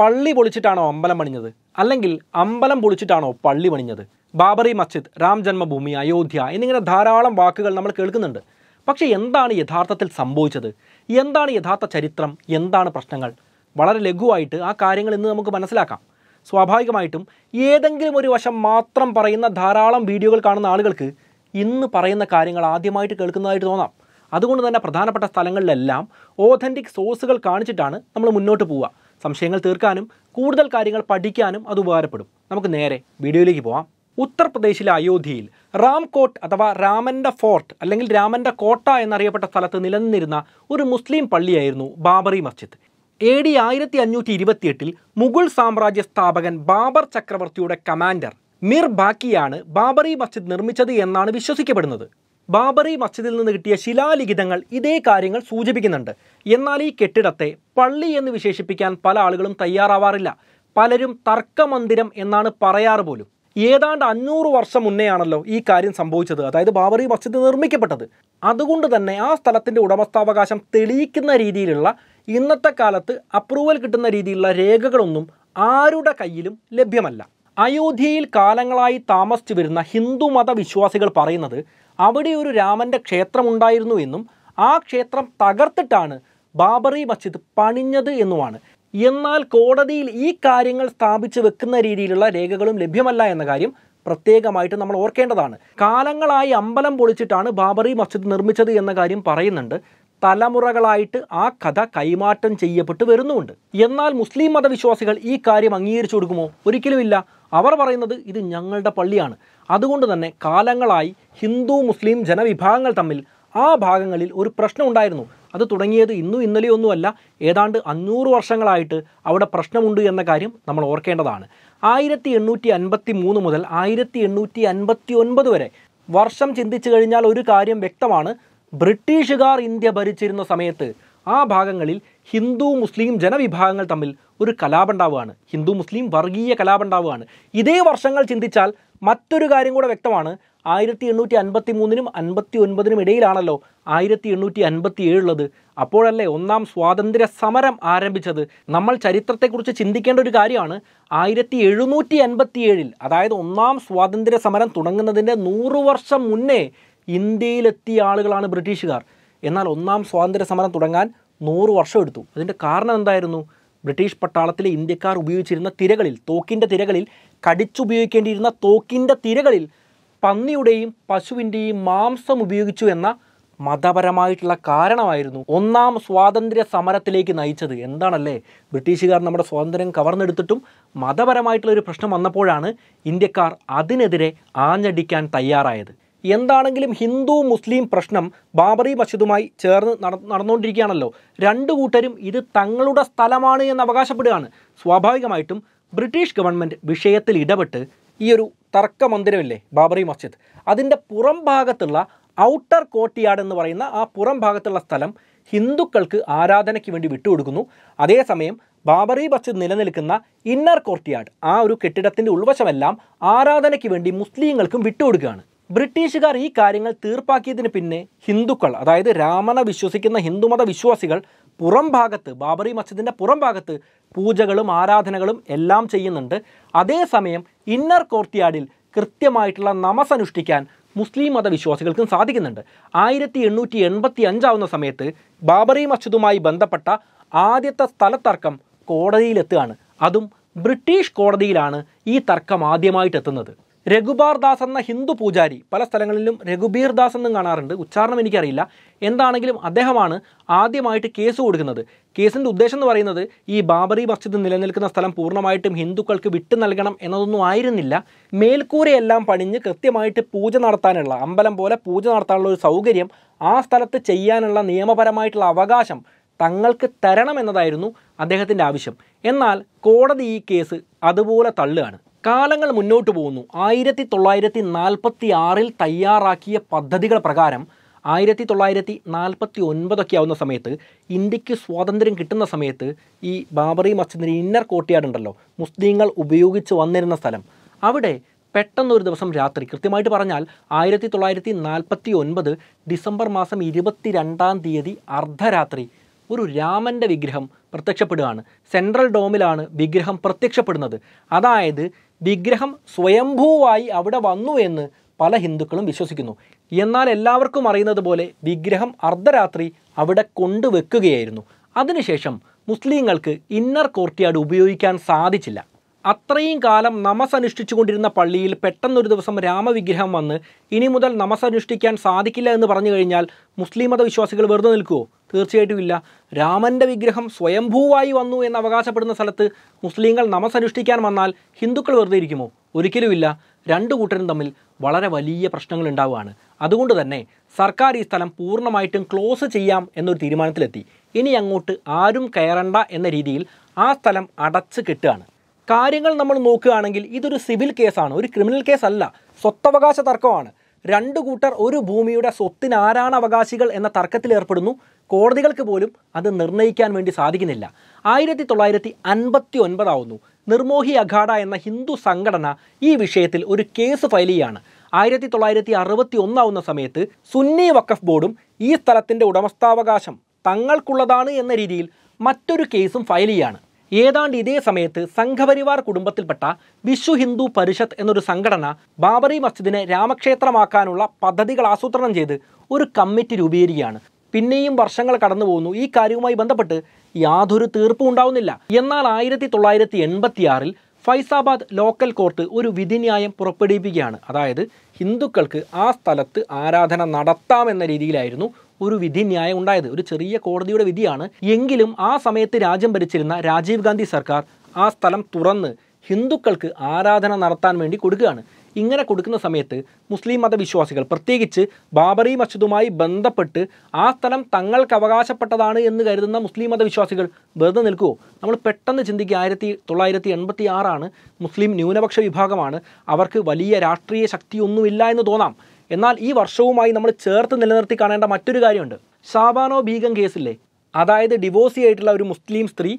പള്ളി പൊളിച്ചിട്ടാണോ അമ്പലം പണിഞ്ഞത് അല്ലെങ്കിൽ അമ്പലം പൊളിച്ചിട്ടാണോ പള്ളി പണിഞ്ഞത് ബാബറി മസ്ജിദ് രാം ജന്മഭൂമി അയോധ്യ എന്നിങ്ങനെ ധാരാളം വാക്കുകൾ നമ്മൾ കേൾക്കുന്നുണ്ട് പക്ഷേ എന്താണ് യഥാർത്ഥത്തിൽ സംഭവിച്ചത് എന്താണ് യഥാർത്ഥ ചരിത്രം എന്താണ് പ്രശ്നങ്ങൾ വളരെ ലഘുവായിട്ട് ആ കാര്യങ്ങൾ ഇന്ന് നമുക്ക് മനസ്സിലാക്കാം സ്വാഭാവികമായിട്ടും ഏതെങ്കിലും ഒരു വശം മാത്രം പറയുന്ന ധാരാളം വീഡിയോകൾ കാണുന്ന ആളുകൾക്ക് ഇന്ന് പറയുന്ന കാര്യങ്ങൾ ആദ്യമായിട്ട് കേൾക്കുന്നതായിട്ട് തോന്നാം അതുകൊണ്ട് തന്നെ പ്രധാനപ്പെട്ട സ്ഥലങ്ങളിലെല്ലാം ഓതൻറ്റിക് സോഴ്സുകൾ കാണിച്ചിട്ടാണ് നമ്മൾ മുന്നോട്ട് പോവുക സംശയങ്ങൾ തീർക്കാനും കൂടുതൽ കാര്യങ്ങൾ പഠിക്കാനും അത് ഉപകാരപ്പെടും നമുക്ക് നേരെ വീഡിയോയിലേക്ക് പോവാം ഉത്തർപ്രദേശിലെ അയോധ്യയിൽ റാം കോട്ട് അഥവാ രാമൻ്റെ ഫോർട്ട് അല്ലെങ്കിൽ രാമൻ്റെ കോട്ട എന്നറിയപ്പെട്ട സ്ഥലത്ത് നിലനിന്നിരുന്ന ഒരു മുസ്ലിം പള്ളിയായിരുന്നു ബാബറി മസ്ജിദ് എ ഡി ആയിരത്തി അഞ്ഞൂറ്റി ഇരുപത്തിയെട്ടിൽ മുഗൾ സാമ്രാജ്യ സ്ഥാപകൻ ബാബർ ചക്രവർത്തിയുടെ കമാൻഡർ മിർ ബാക്കിയാണ് ബാബറി മസ്ജിദ് നിർമ്മിച്ചത് എന്നാണ് വിശ്വസിക്കപ്പെടുന്നത് ബാബറി മസ്ജിദിൽ നിന്ന് കിട്ടിയ ശിലാലിഖിതങ്ങൾ ഇതേ കാര്യങ്ങൾ സൂചിപ്പിക്കുന്നുണ്ട് എന്നാൽ ഈ കെട്ടിടത്തെ പള്ളി എന്ന് വിശേഷിപ്പിക്കാൻ പല ആളുകളും തയ്യാറാവാറില്ല പലരും തർക്കമന്ദിരം എന്നാണ് പറയാറ് പോലും ഏതാണ്ട് അഞ്ഞൂറ് വർഷം മുന്നെയാണല്ലോ ഈ കാര്യം സംഭവിച്ചത് അതായത് ബാബറി മസ്ജിദ് നിർമ്മിക്കപ്പെട്ടത് അതുകൊണ്ട് തന്നെ ആ സ്ഥലത്തിൻ്റെ ഉടമസ്ഥാവകാശം തെളിയിക്കുന്ന രീതിയിലുള്ള ഇന്നത്തെ കാലത്ത് അപ്രൂവൽ കിട്ടുന്ന രീതിയിലുള്ള രേഖകളൊന്നും ആരുടെ കയ്യിലും ലഭ്യമല്ല അയോധ്യയിൽ കാലങ്ങളായി താമസിച്ചു വരുന്ന ഹിന്ദു മതവിശ്വാസികൾ പറയുന്നത് അവിടെ ഒരു രാമൻ്റെ ക്ഷേത്രമുണ്ടായിരുന്നു എന്നും ആ ക്ഷേത്രം തകർത്തിട്ടാണ് ബാബറി മസ്ജിദ് പണിഞ്ഞത് എന്നുമാണ് എന്നാൽ കോടതിയിൽ ഈ കാര്യങ്ങൾ സ്ഥാപിച്ചു വെക്കുന്ന രീതിയിലുള്ള രേഖകളും ലഭ്യമല്ല എന്ന കാര്യം പ്രത്യേകമായിട്ട് നമ്മൾ ഓർക്കേണ്ടതാണ് കാലങ്ങളായി അമ്പലം പൊളിച്ചിട്ടാണ് ബാബറി മസ്ജിദ് നിർമ്മിച്ചത് എന്ന കാര്യം പറയുന്നുണ്ട് തലമുറകളായിട്ട് ആ കഥ കൈമാറ്റം ചെയ്യപ്പെട്ട് വരുന്നുമുണ്ട് എന്നാൽ മുസ്ലിം മതവിശ്വാസികൾ ഈ കാര്യം അംഗീകരിച്ചു കൊടുക്കുമോ ഒരിക്കലുമില്ല അവർ പറയുന്നത് ഇത് ഞങ്ങളുടെ പള്ളിയാണ് അതുകൊണ്ട് തന്നെ കാലങ്ങളായി ഹിന്ദു മുസ്ലിം ജനവിഭാഗങ്ങൾ തമ്മിൽ ആ ഭാഗങ്ങളിൽ ഒരു പ്രശ്നം ഉണ്ടായിരുന്നു അത് തുടങ്ങിയത് ഇന്നും ഇന്നലെയൊന്നുമല്ല ഏതാണ്ട് അഞ്ഞൂറ് വർഷങ്ങളായിട്ട് അവിടെ പ്രശ്നമുണ്ട് എന്ന കാര്യം നമ്മൾ ഓർക്കേണ്ടതാണ് ആയിരത്തി എണ്ണൂറ്റി അൻപത്തി മൂന്ന് മുതൽ ആയിരത്തി എണ്ണൂറ്റി അൻപത്തി ഒൻപത് വരെ വർഷം ചിന്തിച്ചു കഴിഞ്ഞാൽ ഒരു കാര്യം വ്യക്തമാണ് ബ്രിട്ടീഷുകാർ ഇന്ത്യ ഭരിച്ചിരുന്ന സമയത്ത് ആ ഭാഗങ്ങളിൽ ഹിന്ദു മുസ്ലിം ജനവിഭാഗങ്ങൾ തമ്മിൽ ഒരു കലാപുണ്ടാവുകയാണ് ഹിന്ദു മുസ്ലിം വർഗീയ കലാപുണ്ടാവുകയാണ് ഇതേ വർഷങ്ങൾ ചിന്തിച്ചാൽ മറ്റൊരു കാര്യം കൂടെ വ്യക്തമാണ് ആയിരത്തി എണ്ണൂറ്റി അൻപത്തി മൂന്നിനും അൻപത്തി ഒൻപതിനും ഇടയിലാണല്ലോ ആയിരത്തി എണ്ണൂറ്റി അൻപത്തി ഏഴുള്ളത് അപ്പോഴല്ലേ ഒന്നാം സ്വാതന്ത്ര്യ സമരം ആരംഭിച്ചത് നമ്മൾ ചരിത്രത്തെക്കുറിച്ച് ചിന്തിക്കേണ്ട ഒരു കാര്യമാണ് ആയിരത്തി എഴുന്നൂറ്റി അൻപത്തി ഏഴിൽ അതായത് ഒന്നാം സ്വാതന്ത്ര്യ സമരം തുടങ്ങുന്നതിൻ്റെ നൂറ് വർഷം മുന്നേ ഇന്ത്യയിലെത്തിയ ആളുകളാണ് ബ്രിട്ടീഷുകാർ എന്നാൽ ഒന്നാം സ്വാതന്ത്ര്യ സമരം തുടങ്ങാൻ നൂറ് വർഷം എടുത്തു അതിൻ്റെ കാരണം എന്തായിരുന്നു ബ്രിട്ടീഷ് പട്ടാളത്തിലെ ഇന്ത്യക്കാർ ഉപയോഗിച്ചിരുന്ന തിരകളിൽ തോക്കിൻ്റെ തിരകളിൽ കടിച്ചുപയോഗിക്കേണ്ടിയിരുന്ന തോക്കിൻ്റെ തിരകളിൽ പന്നിയുടെയും പശുവിൻ്റെയും മാംസം ഉപയോഗിച്ചു എന്ന മതപരമായിട്ടുള്ള കാരണമായിരുന്നു ഒന്നാം സ്വാതന്ത്ര്യ സമരത്തിലേക്ക് നയിച്ചത് എന്താണല്ലേ ബ്രിട്ടീഷുകാർ നമ്മുടെ സ്വാതന്ത്ര്യം കവർന്നെടുത്തിട്ടും മതപരമായിട്ടുള്ള ഒരു പ്രശ്നം വന്നപ്പോഴാണ് ഇന്ത്യക്കാർ അതിനെതിരെ ആഞ്ഞടിക്കാൻ തയ്യാറായത് എന്താണെങ്കിലും ഹിന്ദു മുസ്ലിം പ്രശ്നം ബാബറി മസ്ജിദുമായി ചേർന്ന് നടന്നുകൊണ്ടിരിക്കുകയാണല്ലോ രണ്ട് കൂട്ടരും ഇത് തങ്ങളുടെ സ്ഥലമാണ് എന്ന് അവകാശപ്പെടുകയാണ് സ്വാഭാവികമായിട്ടും ബ്രിട്ടീഷ് ഗവൺമെൻറ് വിഷയത്തിൽ ഇടപെട്ട് ഈ ഒരു തർക്ക മന്ദിരമില്ലേ ബാബറി മസ്ജിദ് അതിൻ്റെ പുറം ഭാഗത്തുള്ള ഔട്ടർ കോട്ടിയാട് എന്ന് പറയുന്ന ആ പുറം ഭാഗത്തുള്ള സ്ഥലം ഹിന്ദുക്കൾക്ക് ആരാധനയ്ക്ക് വേണ്ടി വിട്ടുകൊടുക്കുന്നു അതേസമയം ബാബറി മസ്ജിദ് നിലനിൽക്കുന്ന ഇന്നർ കോർട്ടിയാർഡ് ആ ഒരു കെട്ടിടത്തിൻ്റെ ഉൾവശമെല്ലാം ആരാധനയ്ക്ക് വേണ്ടി മുസ്ലിങ്ങൾക്കും വിട്ടുകൊടുക്കുകയാണ് ബ്രിട്ടീഷുകാർ ഈ കാര്യങ്ങൾ തീർപ്പാക്കിയതിന് പിന്നെ ഹിന്ദുക്കൾ അതായത് രാമനെ വിശ്വസിക്കുന്ന ഹിന്ദുമത വിശ്വാസികൾ പുറം ഭാഗത്ത് ബാബറി മസ്ജിദിൻ്റെ പുറം ഭാഗത്ത് പൂജകളും ആരാധനകളും എല്ലാം ചെയ്യുന്നുണ്ട് അതേസമയം ഇന്നർ കോർത്തിയാടിൽ കൃത്യമായിട്ടുള്ള നമസനുഷ്ഠിക്കാൻ മുസ്ലിം മതവിശ്വാസികൾക്കും സാധിക്കുന്നുണ്ട് ആയിരത്തി എണ്ണൂറ്റി എൺപത്തി അഞ്ചാവുന്ന സമയത്ത് ബാബറി മസ്ജിദുമായി ബന്ധപ്പെട്ട ആദ്യത്തെ സ്ഥലത്തർക്കം കോടതിയിലെത്തുകയാണ് അതും ബ്രിട്ടീഷ് കോടതിയിലാണ് ഈ തർക്കം ആദ്യമായിട്ട് എത്തുന്നത് രഘുബാർ ദാസ് എന്ന ഹിന്ദു പൂജാരി പല സ്ഥലങ്ങളിലും രഘുബീർ ദാസ് എന്നും കാണാറുണ്ട് ഉച്ചാരണം എനിക്കറിയില്ല എന്താണെങ്കിലും അദ്ദേഹമാണ് ആദ്യമായിട്ട് കേസ് കൊടുക്കുന്നത് കേസിൻ്റെ ഉദ്ദേശം എന്ന് പറയുന്നത് ഈ ബാബറി മസ്ജിദ് നിലനിൽക്കുന്ന സ്ഥലം പൂർണ്ണമായിട്ടും ഹിന്ദുക്കൾക്ക് വിട്ടു നൽകണം എന്നതൊന്നും ആയിരുന്നില്ല മേൽക്കൂരയെല്ലാം പണിഞ്ഞ് കൃത്യമായിട്ട് പൂജ നടത്താനുള്ള അമ്പലം പോലെ പൂജ നടത്താനുള്ള ഒരു സൗകര്യം ആ സ്ഥലത്ത് ചെയ്യാനുള്ള നിയമപരമായിട്ടുള്ള അവകാശം തങ്ങൾക്ക് തരണം എന്നതായിരുന്നു അദ്ദേഹത്തിൻ്റെ ആവശ്യം എന്നാൽ കോടതി ഈ കേസ് അതുപോലെ തള്ളുകയാണ് കാലങ്ങൾ മുന്നോട്ട് പോകുന്നു ആയിരത്തി തൊള്ളായിരത്തി നാൽപ്പത്തി ആറിൽ തയ്യാറാക്കിയ പദ്ധതികൾ പ്രകാരം ആയിരത്തി തൊള്ളായിരത്തി നാൽപ്പത്തി ഒൻപതൊക്കെ ആവുന്ന സമയത്ത് ഇന്ത്യക്ക് സ്വാതന്ത്ര്യം കിട്ടുന്ന സമയത്ത് ഈ ബാബറി മസ്ജിദിൻ്റെ ഇന്നർ കോട്ടിയാട് ഉണ്ടല്ലോ മുസ്ലിങ്ങൾ ഉപയോഗിച്ച് വന്നിരുന്ന സ്ഥലം അവിടെ പെട്ടെന്നൊരു ദിവസം രാത്രി കൃത്യമായിട്ട് പറഞ്ഞാൽ ആയിരത്തി തൊള്ളായിരത്തി നാൽപ്പത്തി ഒൻപത് ഡിസംബർ മാസം ഇരുപത്തി രണ്ടാം തീയതി അർദ്ധരാത്രി ഒരു രാമൻ്റെ വിഗ്രഹം പ്രത്യക്ഷപ്പെടുകയാണ് സെൻട്രൽ ഡോമിലാണ് വിഗ്രഹം പ്രത്യക്ഷപ്പെടുന്നത് അതായത് വിഗ്രഹം സ്വയംഭൂവായി അവിടെ വന്നു എന്ന് പല ഹിന്ദുക്കളും വിശ്വസിക്കുന്നു എന്നാൽ എല്ലാവർക്കും അറിയുന്നത് പോലെ വിഗ്രഹം അർദ്ധരാത്രി അവിടെ കൊണ്ടുവെക്കുകയായിരുന്നു അതിനുശേഷം മുസ്ലിങ്ങൾക്ക് ഇന്നർ കോർട്ടിയാട് ഉപയോഗിക്കാൻ സാധിച്ചില്ല അത്രയും കാലം നമസനുഷ്ഠിച്ചുകൊണ്ടിരുന്ന പള്ളിയിൽ പെട്ടെന്നൊരു ദിവസം രാമവിഗ്രഹം വന്ന് ഇനി മുതൽ നമസനുഷ്ഠിക്കാൻ സാധിക്കില്ല എന്ന് പറഞ്ഞു കഴിഞ്ഞാൽ മുസ്ലിം മതവിശ്വാസികൾ വെറുതെ നിൽക്കുമോ തീർച്ചയായിട്ടും ഇല്ല രാമൻ്റെ വിഗ്രഹം സ്വയംഭൂവായി വന്നു എന്ന് അവകാശപ്പെടുന്ന സ്ഥലത്ത് മുസ്ലിങ്ങൾ നമസനുഷ്ഠിക്കാൻ വന്നാൽ ഹിന്ദുക്കൾ വെറുതെ ഇരിക്കുമോ ഒരിക്കലുമില്ല രണ്ടു കൂട്ടരും തമ്മിൽ വളരെ വലിയ പ്രശ്നങ്ങൾ ഉണ്ടാവുകയാണ് അതുകൊണ്ട് തന്നെ സർക്കാർ ഈ സ്ഥലം പൂർണ്ണമായിട്ടും ക്ലോസ് ചെയ്യാം എന്നൊരു തീരുമാനത്തിലെത്തി ഇനി അങ്ങോട്ട് ആരും കയറണ്ട എന്ന രീതിയിൽ ആ സ്ഥലം അടച്ച് കെട്ടുകയാണ് കാര്യങ്ങൾ നമ്മൾ നോക്കുകയാണെങ്കിൽ ഇതൊരു സിവിൽ കേസാണ് ഒരു ക്രിമിനൽ കേസല്ല സ്വത്തവകാശ തർക്കമാണ് രണ്ട് കൂട്ടർ ഒരു ഭൂമിയുടെ സ്വത്തിന് ആരാണ് അവകാശികൾ എന്ന തർക്കത്തിൽ കോടതികൾക്ക് പോലും അത് നിർണ്ണയിക്കാൻ വേണ്ടി സാധിക്കുന്നില്ല ആയിരത്തി തൊള്ളായിരത്തി അൻപത്തി ഒൻപതാവുന്നു നിർമോഹി അഖാഡ എന്ന ഹിന്ദു സംഘടന ഈ വിഷയത്തിൽ ഒരു കേസ് ഫയൽ ചെയ്യാണ് ആയിരത്തി തൊള്ളായിരത്തി അറുപത്തി ഒന്നാവുന്ന സമയത്ത് സുന്നി വഖഫ് ബോർഡും ഈ സ്ഥലത്തിൻ്റെ ഉടമസ്ഥാവകാശം തങ്ങൾക്കുള്ളതാണ് എന്ന രീതിയിൽ മറ്റൊരു കേസും ഫയൽ ചെയ്യാണ് ഏതാണ്ട് ഇതേ സമയത്ത് സംഘപരിവാർ കുടുംബത്തിൽപ്പെട്ട വിശ്വ ഹിന്ദു പരിഷത്ത് എന്നൊരു സംഘടന ബാബറി മസ്ജിദിനെ രാമക്ഷേത്രമാക്കാനുള്ള പദ്ധതികൾ ആസൂത്രണം ചെയ്ത് ഒരു കമ്മിറ്റി രൂപീകരിക്കുകയാണ് പിന്നെയും വർഷങ്ങൾ കടന്നു പോകുന്നു ഈ കാര്യവുമായി ബന്ധപ്പെട്ട് യാതൊരു തീർപ്പും ഉണ്ടാവുന്നില്ല എന്നാൽ ആയിരത്തി തൊള്ളായിരത്തി എൺപത്തിയാറിൽ ഫൈസാബാദ് ലോക്കൽ കോർട്ട് ഒരു വിധിന്യായം പുറപ്പെടുവിക്കുകയാണ് അതായത് ഹിന്ദുക്കൾക്ക് ആ സ്ഥലത്ത് ആരാധന നടത്താമെന്ന രീതിയിലായിരുന്നു ഒരു ന്യായം ഉണ്ടായത് ഒരു ചെറിയ കോടതിയുടെ വിധിയാണ് എങ്കിലും ആ സമയത്ത് രാജ്യം ഭരിച്ചിരുന്ന രാജീവ് ഗാന്ധി സർക്കാർ ആ സ്ഥലം തുറന്ന് ഹിന്ദുക്കൾക്ക് ആരാധന നടത്താൻ വേണ്ടി കൊടുക്കുകയാണ് ഇങ്ങനെ കൊടുക്കുന്ന സമയത്ത് മുസ്ലിം മതവിശ്വാസികൾ പ്രത്യേകിച്ച് ബാബറി മസ്ജിദുമായി ബന്ധപ്പെട്ട് ആ സ്ഥലം തങ്ങൾക്ക് അവകാശപ്പെട്ടതാണ് എന്ന് കരുതുന്ന മുസ്ലിം മതവിശ്വാസികൾ വെറുതെ നിൽക്കുമോ നമ്മൾ പെട്ടെന്ന് ചിന്തിക്കുക ആയിരത്തി തൊള്ളായിരത്തി എൺപത്തി ആറാണ് മുസ്ലിം ന്യൂനപക്ഷ വിഭാഗമാണ് അവർക്ക് വലിയ രാഷ്ട്രീയ ശക്തിയൊന്നുമില്ല എന്ന് തോന്നാം എന്നാൽ ഈ വർഷവുമായി നമ്മൾ ചേർത്ത് നിലനിർത്തി കാണേണ്ട മറ്റൊരു കാര്യമുണ്ട് ഷാബാനോ ബീഗം കേസില്ലേ അതായത് ഡിവോഴ്സി ആയിട്ടുള്ള ഒരു മുസ്ലിം സ്ത്രീ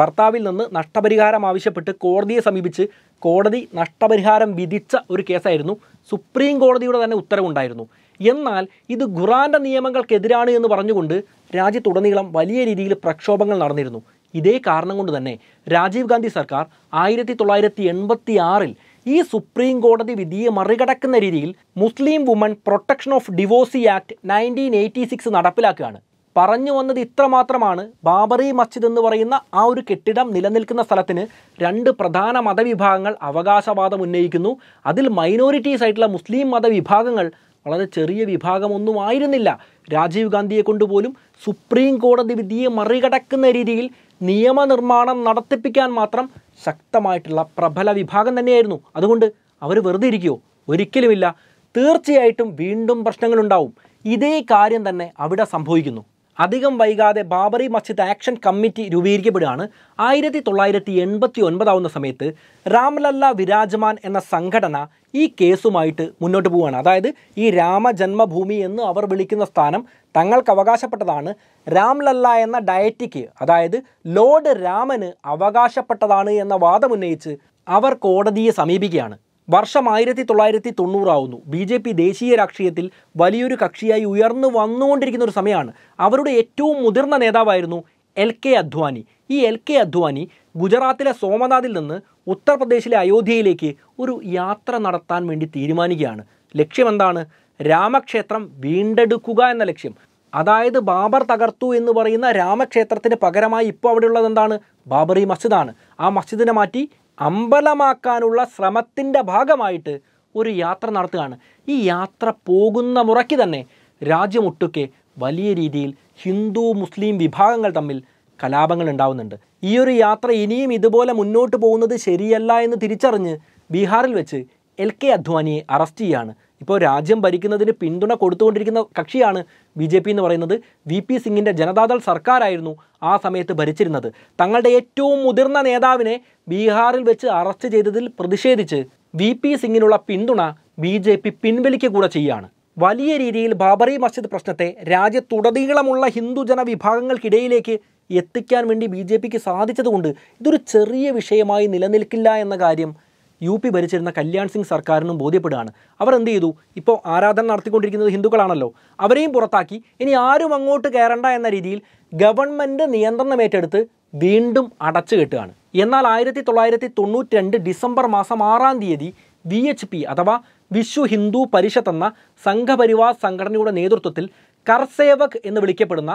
ഭർത്താവിൽ നിന്ന് നഷ്ടപരിഹാരം ആവശ്യപ്പെട്ട് കോടതിയെ സമീപിച്ച് കോടതി നഷ്ടപരിഹാരം വിധിച്ച ഒരു കേസായിരുന്നു സുപ്രീം കോടതിയുടെ തന്നെ ഉത്തരവുണ്ടായിരുന്നു എന്നാൽ ഇത് ഖുറാൻ്റെ നിയമങ്ങൾക്കെതിരാണ് എന്ന് പറഞ്ഞുകൊണ്ട് രാജ്യത്തുടനീളം വലിയ രീതിയിൽ പ്രക്ഷോഭങ്ങൾ നടന്നിരുന്നു ഇതേ കാരണം കൊണ്ട് തന്നെ രാജീവ് ഗാന്ധി സർക്കാർ ആയിരത്തി തൊള്ളായിരത്തി എൺപത്തി ആറിൽ ഈ സുപ്രീം കോടതി വിധിയെ മറികടക്കുന്ന രീതിയിൽ Muslim woman protection of divorcee act nineteen eighty six നടപ്പിലാക്കുകയാണ് പറഞ്ഞു വന്നത് ഇത്രമാത്രമാണ് ബാബറി മസ്ജിദ് എന്ന് പറയുന്ന ആ ഒരു കെട്ടിടം നിലനിൽക്കുന്ന സ്ഥലത്തിന് രണ്ട് പ്രധാന മതവിഭാഗങ്ങൾ അവകാശവാദം ഉന്നയിക്കുന്നു അതിൽ മൈനോറിറ്റീസ് ആയിട്ടുള്ള മുസ്ലിം മതവിഭാഗങ്ങൾ വളരെ ചെറിയ വിഭാഗമൊന്നും ആയിരുന്നില്ല രാജീവ് ഗാന്ധിയെ കൊണ്ടുപോലും സുപ്രീം കോടതി വിധിയെ മറികടക്കുന്ന രീതിയിൽ നിയമനിർമ്മാണം നടത്തിപ്പിക്കാൻ മാത്രം ശക്തമായിട്ടുള്ള പ്രബല വിഭാഗം തന്നെയായിരുന്നു അതുകൊണ്ട് അവർ വെറുതെ ഇരിക്കുമോ ഒരിക്കലുമില്ല തീർച്ചയായിട്ടും വീണ്ടും പ്രശ്നങ്ങളുണ്ടാവും ഇതേ കാര്യം തന്നെ അവിടെ സംഭവിക്കുന്നു അധികം വൈകാതെ ബാബറി മസ്ജിദ് ആക്ഷൻ കമ്മിറ്റി രൂപീകരിക്കപ്പെടുകയാണ് ആയിരത്തി തൊള്ളായിരത്തി എൺപത്തി ഒൻപതാവുന്ന സമയത്ത് രാംലല്ല വിരാജമാൻ എന്ന സംഘടന ഈ കേസുമായിട്ട് മുന്നോട്ട് പോവുകയാണ് അതായത് ഈ രാമജന്മഭൂമി എന്ന് അവർ വിളിക്കുന്ന സ്ഥാനം തങ്ങൾക്ക് അവകാശപ്പെട്ടതാണ് രാംലല്ല എന്ന ഡയറ്റിക്ക് അതായത് ലോർഡ് രാമന് അവകാശപ്പെട്ടതാണ് എന്ന വാദമുന്നയിച്ച് അവർ കോടതിയെ സമീപിക്കുകയാണ് വർഷം ആയിരത്തി തൊള്ളായിരത്തി തൊണ്ണൂറാവുന്നു ബി ജെ പി ദേശീയ രാഷ്ട്രീയത്തിൽ വലിയൊരു കക്ഷിയായി ഉയർന്നു വന്നുകൊണ്ടിരിക്കുന്ന ഒരു സമയമാണ് അവരുടെ ഏറ്റവും മുതിർന്ന നേതാവായിരുന്നു എൽ കെ അദ്വാനി ഈ എൽ കെ അദ്വാനി ഗുജറാത്തിലെ സോമനാഥിൽ നിന്ന് ഉത്തർപ്രദേശിലെ അയോധ്യയിലേക്ക് ഒരു യാത്ര നടത്താൻ വേണ്ടി തീരുമാനിക്കുകയാണ് ലക്ഷ്യമെന്താണ് രാമക്ഷേത്രം വീണ്ടെടുക്കുക എന്ന ലക്ഷ്യം അതായത് ബാബർ തകർത്തു എന്ന് പറയുന്ന രാമക്ഷേത്രത്തിന് പകരമായി ഇപ്പോൾ അവിടെയുള്ളത് എന്താണ് ബാബറി മസ്ജിദാണ് ആ മസ്ജിദിനെ മാറ്റി അമ്പലമാക്കാനുള്ള ശ്രമത്തിൻ്റെ ഭാഗമായിട്ട് ഒരു യാത്ര നടത്തുകയാണ് ഈ യാത്ര പോകുന്ന മുറയ്ക്ക് തന്നെ രാജ്യമൊട്ടുക്കെ വലിയ രീതിയിൽ ഹിന്ദു മുസ്ലിം വിഭാഗങ്ങൾ തമ്മിൽ കലാപങ്ങൾ ഉണ്ടാവുന്നുണ്ട് ഈ ഒരു യാത്ര ഇനിയും ഇതുപോലെ മുന്നോട്ട് പോകുന്നത് ശരിയല്ല എന്ന് തിരിച്ചറിഞ്ഞ് ബീഹാറിൽ വെച്ച് എൽ കെ അദ്വാനിയെ അറസ്റ്റ് ചെയ്യാണ് ഇപ്പോൾ രാജ്യം ഭരിക്കുന്നതിന് പിന്തുണ കൊടുത്തുകൊണ്ടിരിക്കുന്ന കക്ഷിയാണ് ബി ജെ പി എന്ന് പറയുന്നത് വി പി സിംഗിൻ്റെ ജനതാദൾ സർക്കാരായിരുന്നു ആ സമയത്ത് ഭരിച്ചിരുന്നത് തങ്ങളുടെ ഏറ്റവും മുതിർന്ന നേതാവിനെ ബീഹാറിൽ വെച്ച് അറസ്റ്റ് ചെയ്തതിൽ പ്രതിഷേധിച്ച് വി പി സിംഗിനുള്ള പിന്തുണ ബി ജെ പി പിൻവലിക്കുക കൂടെ ചെയ്യുകയാണ് വലിയ രീതിയിൽ ബാബറി മസ്ജിദ് പ്രശ്നത്തെ രാജ്യത്തുടനീളമുള്ള ഹിന്ദുജന വിഭാഗങ്ങൾക്കിടയിലേക്ക് എത്തിക്കാൻ വേണ്ടി ബി ജെ പിക്ക് സാധിച്ചതുകൊണ്ട് ഇതൊരു ചെറിയ വിഷയമായി നിലനിൽക്കില്ല എന്ന കാര്യം യു പി ഭരിച്ചിരുന്ന കല്യാൺ സിംഗ് സർക്കാരിനും ബോധ്യപ്പെടുകയാണ് അവർ എന്ത് ചെയ്തു ഇപ്പോൾ ആരാധന നടത്തിക്കൊണ്ടിരിക്കുന്നത് ഹിന്ദുക്കളാണല്ലോ അവരെയും പുറത്താക്കി ഇനി ആരും അങ്ങോട്ട് കയറണ്ട എന്ന രീതിയിൽ ഗവൺമെൻറ് നിയന്ത്രണം ഏറ്റെടുത്ത് വീണ്ടും അടച്ചു കെട്ടുകയാണ് എന്നാൽ ആയിരത്തി തൊള്ളായിരത്തി തൊണ്ണൂറ്റി രണ്ട് ഡിസംബർ മാസം ആറാം തീയതി വി എച്ച് പി അഥവാ വിശ്വ ഹിന്ദു പരിഷത്ത് എന്ന സംഘപരിവാർ സംഘടനയുടെ നേതൃത്വത്തിൽ കർസേവക് എന്ന് വിളിക്കപ്പെടുന്ന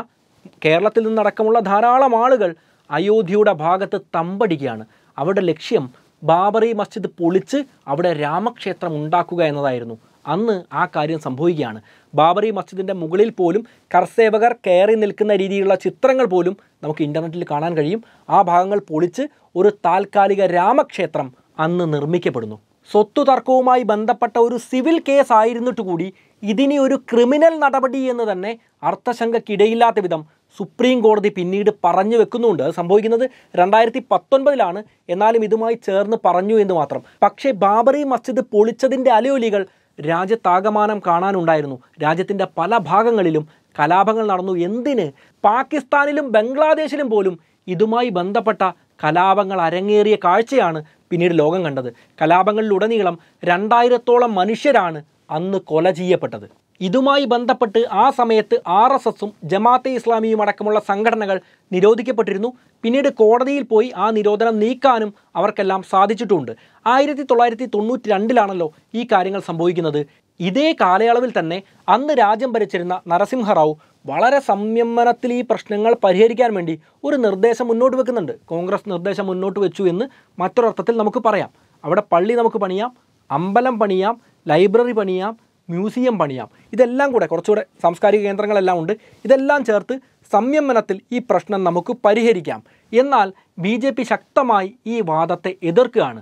കേരളത്തിൽ നിന്നടക്കമുള്ള ധാരാളം ആളുകൾ അയോധ്യയുടെ ഭാഗത്ത് തമ്പടിക്കുകയാണ് അവരുടെ ലക്ഷ്യം ബാബറി മസ്ജിദ് പൊളിച്ച് അവിടെ രാമക്ഷേത്രം ഉണ്ടാക്കുക എന്നതായിരുന്നു അന്ന് ആ കാര്യം സംഭവിക്കുകയാണ് ബാബറി മസ്ജിദിൻ്റെ മുകളിൽ പോലും കർസേവകർ കയറി നിൽക്കുന്ന രീതിയിലുള്ള ചിത്രങ്ങൾ പോലും നമുക്ക് ഇൻ്റർനെറ്റിൽ കാണാൻ കഴിയും ആ ഭാഗങ്ങൾ പൊളിച്ച് ഒരു താൽക്കാലിക രാമക്ഷേത്രം അന്ന് നിർമ്മിക്കപ്പെടുന്നു സ്വത്തു തർക്കവുമായി ബന്ധപ്പെട്ട ഒരു സിവിൽ കേസ് ആയിരുന്നിട്ട് കൂടി ഇതിനെ ഒരു ക്രിമിനൽ നടപടി എന്ന് തന്നെ അർത്ഥശങ്കയ്ക്കിടയില്ലാത്ത വിധം സുപ്രീം കോടതി പിന്നീട് പറഞ്ഞു വെക്കുന്നുണ്ട് അത് സംഭവിക്കുന്നത് രണ്ടായിരത്തി പത്തൊൻപതിലാണ് എന്നാലും ഇതുമായി ചേർന്ന് പറഞ്ഞു എന്ന് മാത്രം പക്ഷേ ബാബറി മസ്ജിദ് പൊളിച്ചതിൻ്റെ അലയൊലികൾ രാജ്യത്താകമാനം കാണാനുണ്ടായിരുന്നു രാജ്യത്തിൻ്റെ പല ഭാഗങ്ങളിലും കലാപങ്ങൾ നടന്നു എന്തിന് പാകിസ്ഥാനിലും ബംഗ്ലാദേശിലും പോലും ഇതുമായി ബന്ധപ്പെട്ട കലാപങ്ങൾ അരങ്ങേറിയ കാഴ്ചയാണ് പിന്നീട് ലോകം കണ്ടത് കലാപങ്ങളിലുടനീളം രണ്ടായിരത്തോളം മനുഷ്യരാണ് അന്ന് കൊല ചെയ്യപ്പെട്ടത് ഇതുമായി ബന്ധപ്പെട്ട് ആ സമയത്ത് ആർ എസ് എസും ജമാഅത്തെ ഇസ്ലാമിയും അടക്കമുള്ള സംഘടനകൾ നിരോധിക്കപ്പെട്ടിരുന്നു പിന്നീട് കോടതിയിൽ പോയി ആ നിരോധനം നീക്കാനും അവർക്കെല്ലാം സാധിച്ചിട്ടുണ്ട് ആയിരത്തി തൊള്ളായിരത്തി തൊണ്ണൂറ്റി രണ്ടിലാണല്ലോ ഈ കാര്യങ്ങൾ സംഭവിക്കുന്നത് ഇതേ കാലയളവിൽ തന്നെ അന്ന് രാജ്യം ഭരിച്ചിരുന്ന നരസിംഹറാവു വളരെ സംയമനത്തിൽ ഈ പ്രശ്നങ്ങൾ പരിഹരിക്കാൻ വേണ്ടി ഒരു നിർദ്ദേശം മുന്നോട്ട് വെക്കുന്നുണ്ട് കോൺഗ്രസ് നിർദ്ദേശം മുന്നോട്ട് വെച്ചു എന്ന് മറ്റൊരർത്ഥത്തിൽ നമുക്ക് പറയാം അവിടെ പള്ളി നമുക്ക് പണിയാം അമ്പലം പണിയാം ലൈബ്രറി പണിയാം മ്യൂസിയം പണിയാം ഇതെല്ലാം കൂടെ കുറച്ചുകൂടെ സാംസ്കാരിക കേന്ദ്രങ്ങളെല്ലാം ഉണ്ട് ഇതെല്ലാം ചേർത്ത് സംയമനത്തിൽ ഈ പ്രശ്നം നമുക്ക് പരിഹരിക്കാം എന്നാൽ ബി ശക്തമായി ഈ വാദത്തെ എതിർക്കുകയാണ്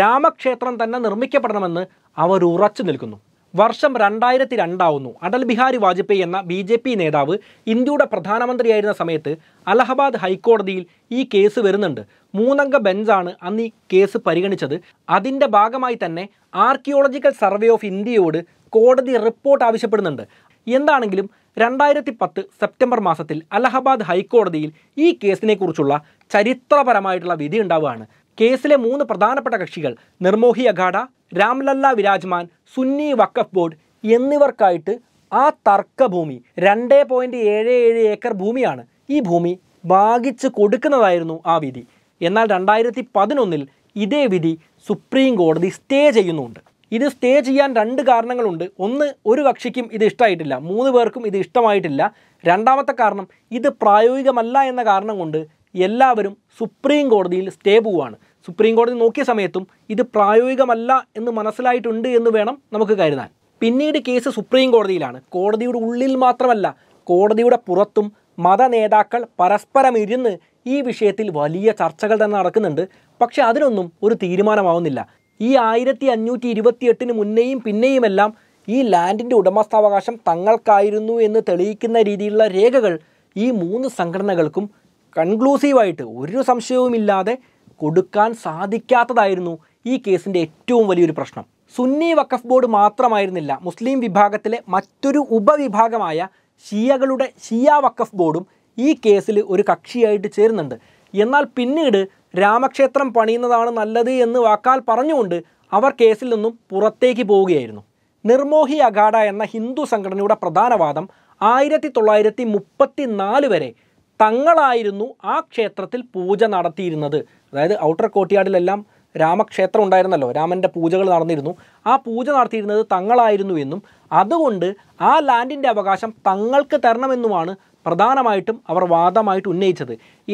രാമക്ഷേത്രം തന്നെ നിർമ്മിക്കപ്പെടണമെന്ന് അവർ ഉറച്ചു നിൽക്കുന്നു വർഷം രണ്ടായിരത്തി രണ്ടാവുന്നു അടൽ ബിഹാരി വാജ്പേയി എന്ന ബി ജെ പി നേതാവ് ഇന്ത്യയുടെ പ്രധാനമന്ത്രിയായിരുന്ന സമയത്ത് അലഹബാദ് ഹൈക്കോടതിയിൽ ഈ കേസ് വരുന്നുണ്ട് മൂന്നംഗ ബെഞ്ചാണ് അന്ന് ഈ കേസ് പരിഗണിച്ചത് അതിൻ്റെ ഭാഗമായി തന്നെ ആർക്കിയോളജിക്കൽ സർവേ ഓഫ് ഇന്ത്യയോട് കോടതി റിപ്പോർട്ട് ആവശ്യപ്പെടുന്നുണ്ട് എന്താണെങ്കിലും രണ്ടായിരത്തി പത്ത് സെപ്റ്റംബർ മാസത്തിൽ അലഹബാദ് ഹൈക്കോടതിയിൽ ഈ കേസിനെക്കുറിച്ചുള്ള ചരിത്രപരമായിട്ടുള്ള വിധി ഉണ്ടാവുകയാണ് കേസിലെ മൂന്ന് പ്രധാനപ്പെട്ട കക്ഷികൾ നിർമോഹി അഖാഡ രാംലല്ല വിരാജ്മാൻ സുന്നി വക്കഫ് ബോർഡ് എന്നിവർക്കായിട്ട് ആ തർക്കഭൂമി രണ്ടേ പോയിന്റ് ഏഴ് ഏഴ് ഏക്കർ ഭൂമിയാണ് ഈ ഭൂമി ഭാഗിച്ച് കൊടുക്കുന്നതായിരുന്നു ആ വിധി എന്നാൽ രണ്ടായിരത്തി പതിനൊന്നിൽ ഇതേ വിധി സുപ്രീം കോടതി സ്റ്റേ ചെയ്യുന്നുണ്ട് ഇത് സ്റ്റേ ചെയ്യാൻ രണ്ട് കാരണങ്ങളുണ്ട് ഒന്ന് ഒരു കക്ഷിക്കും ഇത് ഇഷ്ടമായിട്ടില്ല മൂന്ന് പേർക്കും ഇത് ഇഷ്ടമായിട്ടില്ല രണ്ടാമത്തെ കാരണം ഇത് പ്രായോഗികമല്ല എന്ന കാരണം കൊണ്ട് എല്ലാവരും സുപ്രീം കോടതിയിൽ സ്റ്റേ പോവുകയാണ് സുപ്രീം കോടതി നോക്കിയ സമയത്തും ഇത് പ്രായോഗികമല്ല എന്ന് മനസ്സിലായിട്ടുണ്ട് എന്ന് വേണം നമുക്ക് കരുതാൻ പിന്നീട് കേസ് സുപ്രീം കോടതിയിലാണ് കോടതിയുടെ ഉള്ളിൽ മാത്രമല്ല കോടതിയുടെ പുറത്തും മത നേതാക്കൾ പരസ്പരം ഇരുന്ന് ഈ വിഷയത്തിൽ വലിയ ചർച്ചകൾ തന്നെ നടക്കുന്നുണ്ട് പക്ഷേ അതിനൊന്നും ഒരു തീരുമാനമാവുന്നില്ല ഈ ആയിരത്തി അഞ്ഞൂറ്റി ഇരുപത്തി എട്ടിന് മുന്നേയും പിന്നെയുമെല്ലാം ഈ ലാൻഡിൻ്റെ ഉടമസ്ഥാവകാശം തങ്ങൾക്കായിരുന്നു എന്ന് തെളിയിക്കുന്ന രീതിയിലുള്ള രേഖകൾ ഈ മൂന്ന് സംഘടനകൾക്കും കൺക്ലൂസീവായിട്ട് ഒരു സംശയവുമില്ലാതെ കൊടുക്കാൻ സാധിക്കാത്തതായിരുന്നു ഈ കേസിൻ്റെ ഏറ്റവും വലിയൊരു പ്രശ്നം സുന്നി വഖഫ് ബോർഡ് മാത്രമായിരുന്നില്ല മുസ്ലിം വിഭാഗത്തിലെ മറ്റൊരു ഉപവിഭാഗമായ ഷിയകളുടെ ഷിയ വഖഫ് ബോർഡും ഈ കേസിൽ ഒരു കക്ഷിയായിട്ട് ചേരുന്നുണ്ട് എന്നാൽ പിന്നീട് രാമക്ഷേത്രം പണിയുന്നതാണ് നല്ലത് എന്ന് വാക്കാൽ പറഞ്ഞുകൊണ്ട് അവർ കേസിൽ നിന്നും പുറത്തേക്ക് പോവുകയായിരുന്നു നിർമോഹി അഗാഡ എന്ന ഹിന്ദു സംഘടനയുടെ പ്രധാനവാദം ആയിരത്തി തൊള്ളായിരത്തി മുപ്പത്തി നാല് വരെ തങ്ങളായിരുന്നു ആ ക്ഷേത്രത്തിൽ പൂജ നടത്തിയിരുന്നത് അതായത് ഔട്ടർ കോട്ടിയാടിലെല്ലാം രാമക്ഷേത്രം ഉണ്ടായിരുന്നല്ലോ രാമൻ്റെ പൂജകൾ നടന്നിരുന്നു ആ പൂജ നടത്തിയിരുന്നത് തങ്ങളായിരുന്നു എന്നും അതുകൊണ്ട് ആ ലാൻഡിൻ്റെ അവകാശം തങ്ങൾക്ക് തരണമെന്നുമാണ് പ്രധാനമായിട്ടും അവർ വാദമായിട്ട് ഉന്നയിച്ചത്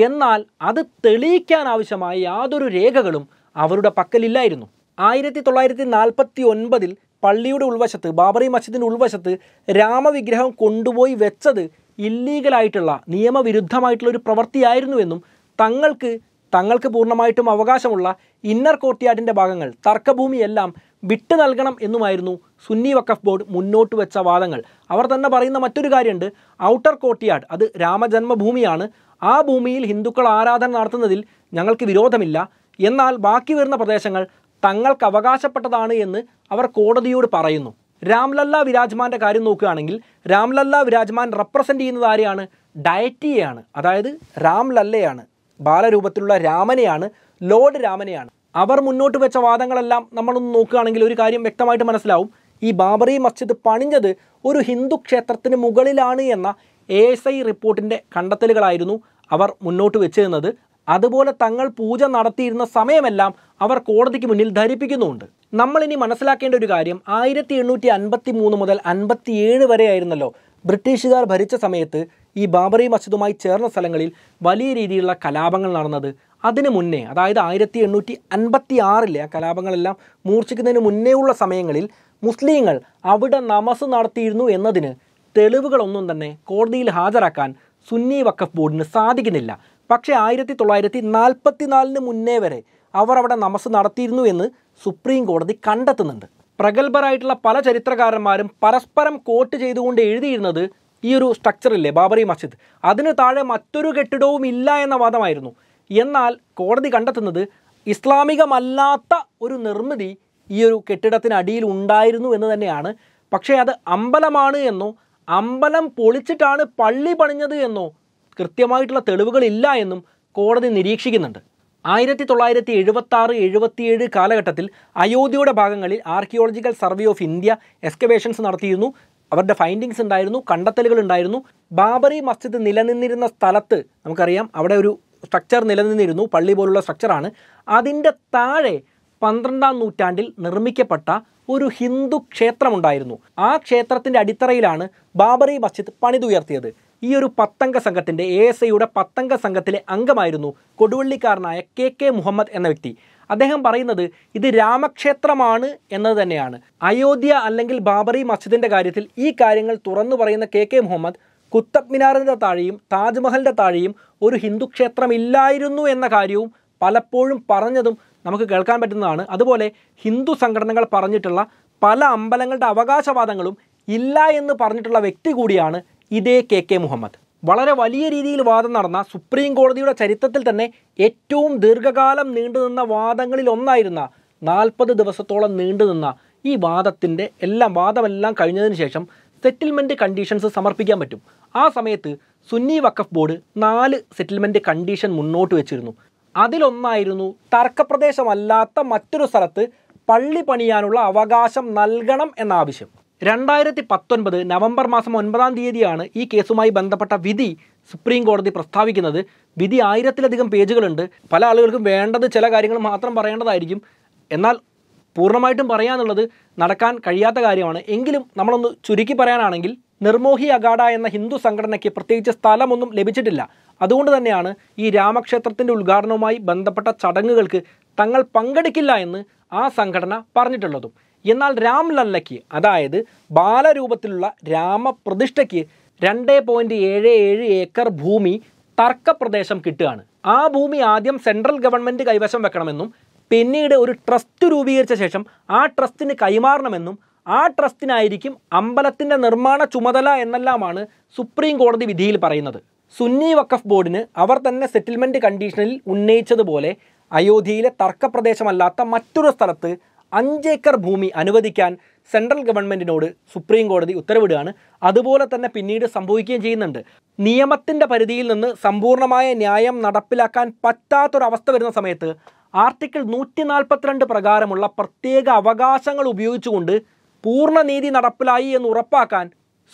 എന്നാൽ അത് തെളിയിക്കാൻ ആവശ്യമായ യാതൊരു രേഖകളും അവരുടെ പക്കലില്ലായിരുന്നു ആയിരത്തി തൊള്ളായിരത്തി നാൽപ്പത്തി ഒൻപതിൽ പള്ളിയുടെ ഉൾവശത്ത് ബാബറി മസ്ജിദിൻ്റെ ഉൾവശത്ത് രാമവിഗ്രഹം കൊണ്ടുപോയി വെച്ചത് ഇല്ലീഗലായിട്ടുള്ള നിയമവിരുദ്ധമായിട്ടുള്ള ഒരു പ്രവൃത്തിയായിരുന്നുവെന്നും തങ്ങൾക്ക് തങ്ങൾക്ക് പൂർണ്ണമായിട്ടും അവകാശമുള്ള ഇന്നർ കോർട്ട്യാർഡിൻ്റെ ഭാഗങ്ങൾ തർക്കഭൂമിയെല്ലാം വിട്ടു നൽകണം എന്നുമായിരുന്നു സുന്നി വഖഫ് ബോർഡ് മുന്നോട്ട് വെച്ച വാദങ്ങൾ അവർ തന്നെ പറയുന്ന മറ്റൊരു കാര്യമുണ്ട് ഔട്ടർ കോർട്ട്യാർഡ് അത് രാമജന്മഭൂമിയാണ് ആ ഭൂമിയിൽ ഹിന്ദുക്കൾ ആരാധന നടത്തുന്നതിൽ ഞങ്ങൾക്ക് വിരോധമില്ല എന്നാൽ ബാക്കി വരുന്ന പ്രദേശങ്ങൾ തങ്ങൾക്ക് അവകാശപ്പെട്ടതാണ് എന്ന് അവർ കോടതിയോട് പറയുന്നു രാംലല്ല വിരാജ്മാൻ്റെ കാര്യം നോക്കുകയാണെങ്കിൽ രാംലല്ല വിരാജ്മാൻ റെപ്രസെൻ്റ് ചെയ്യുന്നത് ആരെയാണ് ഡയറ്റിയെയാണ് അതായത് രാംലല്ലയാണ് ബാലരൂപത്തിലുള്ള രാമനെയാണ് ലോർഡ് രാമനെയാണ് അവർ മുന്നോട്ട് വെച്ച വാദങ്ങളെല്ലാം നമ്മളൊന്ന് നോക്കുകയാണെങ്കിൽ ഒരു കാര്യം വ്യക്തമായിട്ട് മനസ്സിലാവും ഈ ബാബറി മസ്ജിദ് പണിഞ്ഞത് ഒരു ഹിന്ദു ക്ഷേത്രത്തിന് മുകളിലാണ് എന്ന എ എസ് ഐ റിപ്പോർട്ടിൻ്റെ കണ്ടെത്തലുകളായിരുന്നു അവർ മുന്നോട്ട് വെച്ചിരുന്നത് അതുപോലെ തങ്ങൾ പൂജ നടത്തിയിരുന്ന സമയമെല്ലാം അവർ കോടതിക്ക് മുന്നിൽ ധരിപ്പിക്കുന്നുമുണ്ട് നമ്മളിനി മനസ്സിലാക്കേണ്ട ഒരു കാര്യം ആയിരത്തി എണ്ണൂറ്റി അൻപത്തി മൂന്ന് മുതൽ ഏഴ് വരെയായിരുന്നല്ലോ ബ്രിട്ടീഷുകാർ ഭരിച്ച സമയത്ത് ഈ ബാബറി മസ്ജിദുമായി ചേർന്ന സ്ഥലങ്ങളിൽ വലിയ രീതിയിലുള്ള കലാപങ്ങൾ നടന്നത് അതിനു മുന്നേ അതായത് ആയിരത്തി എണ്ണൂറ്റി അൻപത്തി ആറിലെ ആ കലാപങ്ങളെല്ലാം മൂർച്ഛിക്കുന്നതിന് മുന്നേ ഉള്ള സമയങ്ങളിൽ മുസ്ലിങ്ങൾ അവിടെ നമസ് നടത്തിയിരുന്നു എന്നതിന് തെളിവുകളൊന്നും തന്നെ കോടതിയിൽ ഹാജരാക്കാൻ സുന്നി വഖഫ് ബോർഡിന് സാധിക്കുന്നില്ല പക്ഷേ ആയിരത്തി തൊള്ളായിരത്തി നാൽപ്പത്തി നാലിന് മുന്നേ വരെ അവർ അവിടെ നമസ് നടത്തിയിരുന്നു എന്ന് സുപ്രീം കോടതി കണ്ടെത്തുന്നുണ്ട് പ്രഗത്ഭരായിട്ടുള്ള പല ചരിത്രകാരന്മാരും പരസ്പരം കോട്ട് ചെയ്തുകൊണ്ട് എഴുതിയിരുന്നത് ഈ ഒരു സ്ട്രക്ചറില്ലേ ബാബറി മസ്ജിദ് അതിന് താഴെ മറ്റൊരു കെട്ടിടവും ഇല്ല എന്ന വാദമായിരുന്നു എന്നാൽ കോടതി കണ്ടെത്തുന്നത് ഇസ്ലാമികമല്ലാത്ത ഒരു നിർമ്മിതി ഈ ഒരു കെട്ടിടത്തിനടിയിൽ ഉണ്ടായിരുന്നു എന്ന് തന്നെയാണ് പക്ഷേ അത് അമ്പലമാണ് എന്നോ അമ്പലം പൊളിച്ചിട്ടാണ് പള്ളി പണിഞ്ഞത് എന്നോ കൃത്യമായിട്ടുള്ള തെളിവുകളില്ല എന്നും കോടതി നിരീക്ഷിക്കുന്നുണ്ട് ആയിരത്തി തൊള്ളായിരത്തി എഴുപത്തി ആറ് എഴുപത്തിയേഴ് കാലഘട്ടത്തിൽ അയോധ്യയുടെ ഭാഗങ്ങളിൽ archaeological survey of India excavations നടത്തിയിരുന്നു അവരുടെ ഫൈൻഡിങ്സ് ഉണ്ടായിരുന്നു കണ്ടെത്തലുകൾ ഉണ്ടായിരുന്നു ബാബറി മസ്ജിദ് നിലനിന്നിരുന്ന സ്ഥലത്ത് നമുക്കറിയാം അവിടെ ഒരു സ്ട്രക്ചർ നിലനിന്നിരുന്നു പള്ളി പോലുള്ള സ്ട്രക്ചറാണ് അതിൻ്റെ താഴെ പന്ത്രണ്ടാം നൂറ്റാണ്ടിൽ നിർമ്മിക്കപ്പെട്ട ഒരു ഹിന്ദു ക്ഷേത്രമുണ്ടായിരുന്നു ആ ക്ഷേത്രത്തിൻ്റെ അടിത്തറയിലാണ് ബാബറി മസ്ജിദ് പണിതുയർത്തിയത് ഈ ഒരു പത്തംഗ സംഘത്തിൻ്റെ എ എസ് ഐയുടെ പത്തംഗ സംഘത്തിലെ അംഗമായിരുന്നു കൊടുവള്ളിക്കാരനായ കെ കെ മുഹമ്മദ് എന്ന വ്യക്തി അദ്ദേഹം പറയുന്നത് ഇത് രാമക്ഷേത്രമാണ് എന്നത് തന്നെയാണ് അയോധ്യ അല്ലെങ്കിൽ ബാബറി മസ്ജിദിൻ്റെ കാര്യത്തിൽ ഈ കാര്യങ്ങൾ തുറന്നു പറയുന്ന കെ കെ മുഹമ്മദ് കുത്തബ് മിനാറിൻ്റെ താഴെയും താജ്മഹലിൻ്റെ താഴെയും ഒരു ഹിന്ദു ക്ഷേത്രമില്ലായിരുന്നു എന്ന കാര്യവും പലപ്പോഴും പറഞ്ഞതും നമുക്ക് കേൾക്കാൻ പറ്റുന്നതാണ് അതുപോലെ ഹിന്ദു സംഘടനകൾ പറഞ്ഞിട്ടുള്ള പല അമ്പലങ്ങളുടെ അവകാശവാദങ്ങളും ഇല്ല എന്ന് പറഞ്ഞിട്ടുള്ള വ്യക്തി കൂടിയാണ് ഇതേ കെ കെ മുഹമ്മദ് വളരെ വലിയ രീതിയിൽ വാദം നടന്ന സുപ്രീം കോടതിയുടെ ചരിത്രത്തിൽ തന്നെ ഏറ്റവും ദീർഘകാലം നീണ്ടുനിന്ന വാദങ്ങളിൽ ഒന്നായിരുന്ന നാൽപ്പത് ദിവസത്തോളം നീണ്ടുനിന്ന ഈ വാദത്തിൻ്റെ എല്ലാം വാദമെല്ലാം കഴിഞ്ഞതിന് ശേഷം സെറ്റിൽമെൻ്റ് കണ്ടീഷൻസ് സമർപ്പിക്കാൻ പറ്റും ആ സമയത്ത് സുന്നി വഖഫ് ബോർഡ് നാല് സെറ്റിൽമെൻറ്റ് കണ്ടീഷൻ മുന്നോട്ട് വെച്ചിരുന്നു അതിലൊന്നായിരുന്നു തർക്കപ്രദേശമല്ലാത്ത മറ്റൊരു സ്ഥലത്ത് പള്ളി പണിയാനുള്ള അവകാശം നൽകണം എന്ന ആവശ്യം രണ്ടായിരത്തി പത്തൊൻപത് നവംബർ മാസം ഒൻപതാം തീയതിയാണ് ഈ കേസുമായി ബന്ധപ്പെട്ട വിധി സുപ്രീം കോടതി പ്രസ്താവിക്കുന്നത് വിധി ആയിരത്തിലധികം പേജുകളുണ്ട് പല ആളുകൾക്കും വേണ്ടത് ചില കാര്യങ്ങൾ മാത്രം പറയേണ്ടതായിരിക്കും എന്നാൽ പൂർണ്ണമായിട്ടും പറയാനുള്ളത് നടക്കാൻ കഴിയാത്ത കാര്യമാണ് എങ്കിലും നമ്മളൊന്ന് ചുരുക്കി പറയാനാണെങ്കിൽ നിർമോഹി അഗാഡ എന്ന ഹിന്ദു സംഘടനയ്ക്ക് പ്രത്യേകിച്ച് സ്ഥലമൊന്നും ലഭിച്ചിട്ടില്ല അതുകൊണ്ട് തന്നെയാണ് ഈ രാമക്ഷേത്രത്തിൻ്റെ ഉദ്ഘാടനവുമായി ബന്ധപ്പെട്ട ചടങ്ങുകൾക്ക് തങ്ങൾ പങ്കെടുക്കില്ല എന്ന് ആ സംഘടന പറഞ്ഞിട്ടുള്ളതും എന്നാൽ രാം അതായത് ബാലരൂപത്തിലുള്ള രാമപ്രതിഷ്ഠയ്ക്ക് രണ്ട് പോയിൻറ്റ് ഏഴ് ഏഴ് ഏക്കർ ഭൂമി തർക്കപ്രദേശം കിട്ടുകയാണ് ആ ഭൂമി ആദ്യം സെൻട്രൽ ഗവൺമെൻറ് കൈവശം വെക്കണമെന്നും പിന്നീട് ഒരു ട്രസ്റ്റ് രൂപീകരിച്ച ശേഷം ആ ട്രസ്റ്റിന് കൈമാറണമെന്നും ആ ട്രസ്റ്റിനായിരിക്കും അമ്പലത്തിൻ്റെ നിർമ്മാണ ചുമതല എന്നെല്ലാമാണ് സുപ്രീം കോടതി വിധിയിൽ പറയുന്നത് സുന്നി വഖഫ് ബോർഡിന് അവർ തന്നെ സെറ്റിൽമെൻറ്റ് കണ്ടീഷനിൽ ഉന്നയിച്ചതുപോലെ അയോധ്യയിലെ തർക്കപ്രദേശമല്ലാത്ത മറ്റൊരു സ്ഥലത്ത് അഞ്ചേക്കർ ഭൂമി അനുവദിക്കാൻ സെൻട്രൽ ഗവൺമെൻറ്റിനോട് സുപ്രീം കോടതി ഉത്തരവിടുകയാണ് അതുപോലെ തന്നെ പിന്നീട് സംഭവിക്കുകയും ചെയ്യുന്നുണ്ട് നിയമത്തിൻ്റെ പരിധിയിൽ നിന്ന് സമ്പൂർണ്ണമായ ന്യായം നടപ്പിലാക്കാൻ പറ്റാത്തൊരവസ്ഥ വരുന്ന സമയത്ത് ആർട്ടിക്കിൾ നൂറ്റി നാൽപ്പത്തിരണ്ട് പ്രകാരമുള്ള പ്രത്യേക അവകാശങ്ങൾ ഉപയോഗിച്ചുകൊണ്ട് പൂർണ്ണനീതി നീതി നടപ്പിലായി എന്ന് ഉറപ്പാക്കാൻ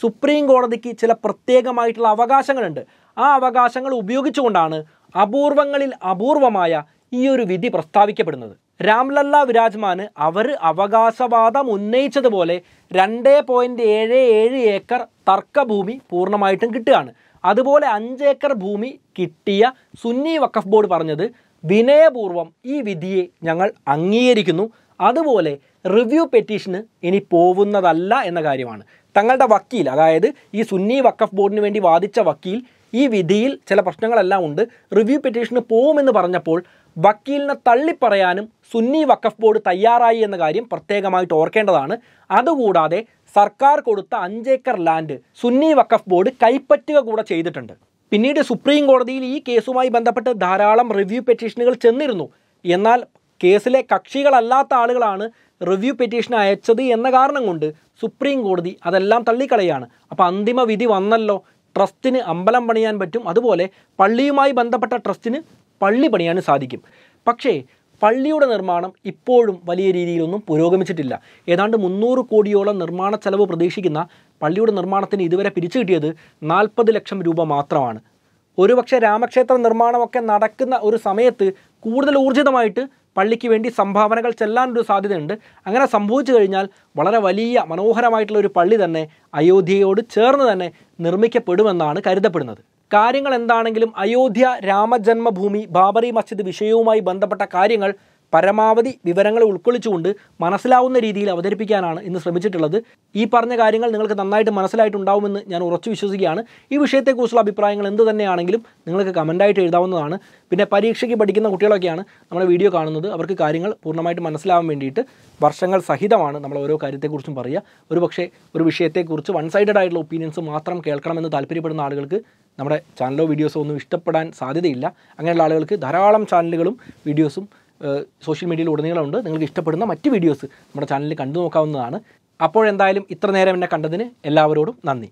സുപ്രീം കോടതിക്ക് ചില പ്രത്യേകമായിട്ടുള്ള അവകാശങ്ങളുണ്ട് ആ അവകാശങ്ങൾ ഉപയോഗിച്ചുകൊണ്ടാണ് അപൂർവങ്ങളിൽ അപൂർവമായ ഈ ഒരു വിധി പ്രസ്താവിക്കപ്പെടുന്നത് രാംലല്ല വിരാജ്മാന് അവർ അവകാശവാദം ഉന്നയിച്ചതുപോലെ രണ്ട് പോയിന്റ് ഏഴ് ഏഴ് ഏക്കർ തർക്കഭൂമി പൂർണ്ണമായിട്ടും കിട്ടുകയാണ് അതുപോലെ അഞ്ച് ഏക്കർ ഭൂമി കിട്ടിയ സുന്നി വഖഫ് ബോർഡ് പറഞ്ഞത് വിനയപൂർവ്വം ഈ വിധിയെ ഞങ്ങൾ അംഗീകരിക്കുന്നു അതുപോലെ റിവ്യൂ പെറ്റീഷന് ഇനി പോകുന്നതല്ല എന്ന കാര്യമാണ് തങ്ങളുടെ വക്കീൽ അതായത് ഈ സുന്നി വഖഫ് ബോർഡിന് വേണ്ടി വാദിച്ച വക്കീൽ ഈ വിധിയിൽ ചില പ്രശ്നങ്ങളെല്ലാം ഉണ്ട് റിവ്യൂ പെറ്റീഷന് പോകുമെന്ന് പറഞ്ഞപ്പോൾ വക്കീലിനെ തള്ളിപ്പറയാനും സുന്നി വഖഫ് ബോർഡ് തയ്യാറായി എന്ന കാര്യം പ്രത്യേകമായിട്ട് ഓർക്കേണ്ടതാണ് അതുകൂടാതെ സർക്കാർ കൊടുത്ത അഞ്ചേക്കർ ലാൻഡ് സുന്നി വഖഫ് ബോർഡ് കൈപ്പറ്റുക കൂടെ ചെയ്തിട്ടുണ്ട് പിന്നീട് സുപ്രീം കോടതിയിൽ ഈ കേസുമായി ബന്ധപ്പെട്ട് ധാരാളം റിവ്യൂ പെറ്റീഷനുകൾ ചെന്നിരുന്നു എന്നാൽ കേസിലെ കക്ഷികളല്ലാത്ത ആളുകളാണ് റിവ്യൂ പെറ്റീഷൻ അയച്ചത് എന്ന കാരണം കൊണ്ട് സുപ്രീം കോടതി അതെല്ലാം തള്ളിക്കളയാണ് അപ്പോൾ അന്തിമ വിധി വന്നല്ലോ ട്രസ്റ്റിന് അമ്പലം പണിയാൻ പറ്റും അതുപോലെ പള്ളിയുമായി ബന്ധപ്പെട്ട ട്രസ്റ്റിന് പള്ളി പണിയാനും സാധിക്കും പക്ഷേ പള്ളിയുടെ നിർമ്മാണം ഇപ്പോഴും വലിയ രീതിയിലൊന്നും പുരോഗമിച്ചിട്ടില്ല ഏതാണ്ട് മുന്നൂറ് കോടിയോളം നിർമ്മാണ ചെലവ് പ്രതീക്ഷിക്കുന്ന പള്ളിയുടെ നിർമ്മാണത്തിന് ഇതുവരെ പിരിച്ചു കിട്ടിയത് നാൽപ്പത് ലക്ഷം രൂപ മാത്രമാണ് ഒരുപക്ഷെ രാമക്ഷേത്ര നിർമ്മാണമൊക്കെ നടക്കുന്ന ഒരു സമയത്ത് കൂടുതൽ ഊർജിതമായിട്ട് പള്ളിക്ക് വേണ്ടി സംഭാവനകൾ ചെല്ലാനൊരു സാധ്യതയുണ്ട് അങ്ങനെ സംഭവിച്ചു കഴിഞ്ഞാൽ വളരെ വലിയ മനോഹരമായിട്ടുള്ള ഒരു പള്ളി തന്നെ അയോധ്യയോട് ചേർന്ന് തന്നെ നിർമ്മിക്കപ്പെടുമെന്നാണ് കരുതപ്പെടുന്നത് കാര്യങ്ങൾ എന്താണെങ്കിലും അയോധ്യ രാമജന്മഭൂമി ബാബറി മസ്ജിദ് വിഷയവുമായി ബന്ധപ്പെട്ട കാര്യങ്ങൾ പരമാവധി വിവരങ്ങൾ ഉൾക്കൊള്ളിച്ചുകൊണ്ട് മനസ്സിലാവുന്ന രീതിയിൽ അവതരിപ്പിക്കാനാണ് ഇന്ന് ശ്രമിച്ചിട്ടുള്ളത് ഈ പറഞ്ഞ കാര്യങ്ങൾ നിങ്ങൾക്ക് നന്നായിട്ട് മനസ്സിലായിട്ടുണ്ടാവുമെന്ന് ഞാൻ ഉറച്ചു വിശ്വസിക്കുകയാണ് ഈ വിഷയത്തെക്കുറിച്ചുള്ള അഭിപ്രായങ്ങൾ എന്ത് തന്നെയാണെങ്കിലും നിങ്ങൾക്ക് കമൻറ്റായിട്ട് എഴുതാവുന്നതാണ് പിന്നെ പരീക്ഷയ്ക്ക് പഠിക്കുന്ന കുട്ടികളൊക്കെയാണ് നമ്മുടെ വീഡിയോ കാണുന്നത് അവർക്ക് കാര്യങ്ങൾ പൂർണ്ണമായിട്ട് മനസ്സിലാവാൻ വേണ്ടിയിട്ട് വർഷങ്ങൾ സഹിതമാണ് നമ്മൾ ഓരോ കാര്യത്തെക്കുറിച്ചും പറയുക ഒരു ഒരു വിഷയത്തെക്കുറിച്ച് വൺ സൈഡഡ് ആയിട്ടുള്ള ഒപ്പീനിയൻസ് മാത്രം കേൾക്കണമെന്ന് താല്പര്യപ്പെടുന്ന ആളുകൾക്ക് നമ്മുടെ ചാനലോ വീഡിയോസോ ഒന്നും ഇഷ്ടപ്പെടാൻ സാധ്യതയില്ല അങ്ങനെയുള്ള ആളുകൾക്ക് ധാരാളം ചാനലുകളും വീഡിയോസും സോഷ്യൽ മീഡിയയിൽ ഉടനീളമുണ്ട് നിങ്ങൾക്ക് ഇഷ്ടപ്പെടുന്ന മറ്റ് വീഡിയോസ് നമ്മുടെ ചാനലിൽ കണ്ടു നോക്കാവുന്നതാണ് അപ്പോഴെന്തായാലും ഇത്ര നേരം എന്നെ കണ്ടതിന് എല്ലാവരോടും നന്ദി